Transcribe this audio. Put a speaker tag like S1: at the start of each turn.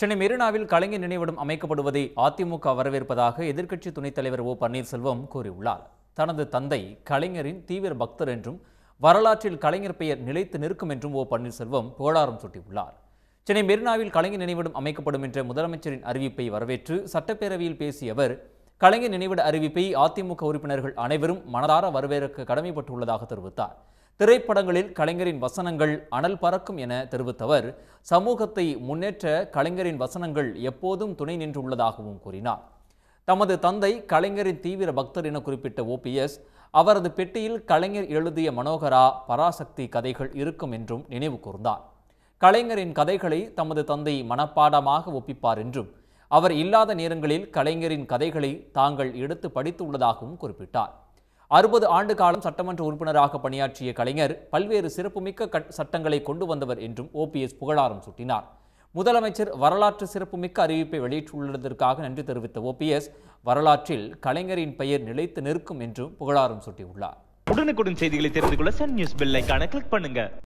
S1: சென்னை மெரினாவில் கலைஞர் நினைவிடம் அமைக்கப்படுவதை அதிமுக வரவேற்பதாக எதிர்க்கட்சி துணைத் தலைவர் ஓ பன்னீர்செல்வம் கூறியுள்ளார் தனது தந்தை கலைஞரின் தீவிர பக்தர் என்றும் வரலாற்றில் கலைஞர் பெயர் நிலைத்து நிற்கும் என்றும் ஓ பன்னீர்செல்வம் புகழாரம் சூட்டியுள்ளார் சென்னை மெரினாவில் கலைஞர் நினைவிடம் அமைக்கப்படும் என்ற முதலமைச்சரின் அறிவிப்பை வரவேற்று சட்டப்பேரவையில் பேசிய அவர் கலைஞர் நினைவிட அறிவிப்பை அதிமுக உறுப்பினர்கள் அனைவரும் மனதார வரவேற்க கடமைப்பட்டுள்ளதாக தெரிவித்தார் திரைப்படங்களில் கலைஞரின் வசனங்கள் அனல் பறக்கும் என தெரிவித்தவர் சமூகத்தை முன்னேற்ற கலைஞரின் வசனங்கள் எப்போதும் துணை நின்றுள்ளதாகவும் கூறினார் தமது தந்தை கலைஞரின் தீவிர பக்தர் என குறிப்பிட்ட ஓபிஎஸ் அவரது பெட்டியில் கலைஞர் எழுதிய மனோகரா பராசக்தி கதைகள் இருக்கும் என்றும் நினைவு கூர்ந்தார் கலைஞரின் கதைகளை தமது தந்தை மனப்பாடமாக ஒப்பிப்பார் என்றும் அவர் இல்லாத நேரங்களில் கலைஞரின் கதைகளை தாங்கள் எடுத்து படித்துள்ளதாகவும் குறிப்பிட்டார் அறுபது ஆண்டு காலம் சட்டமன்ற உறுப்பினராக பணியாற்றிய கலைஞர் பல்வேறு சிறப்புமிக்க சட்டங்களை கொண்டு வந்தவர் என்றும் ஓபிஎஸ் புகழாரம் சூட்டினார் முதலமைச்சர் வரலாற்று சிறப்புமிக்க அறிவிப்பை வெளியிட்டுள்ளதற்காக நன்றி தெரிவித்த ஓபிஎஸ் வரலாற்றில் கலைஞரின் பெயர் நிலைத்து நிற்கும் என்றும் புகழாரம் சூட்டியுள்ளார் உடனுக்குடன் செய்திகளை தெரிந்து கொள்ள சன் நியூஸ் பெல் கிளிக் பண்ணுங்க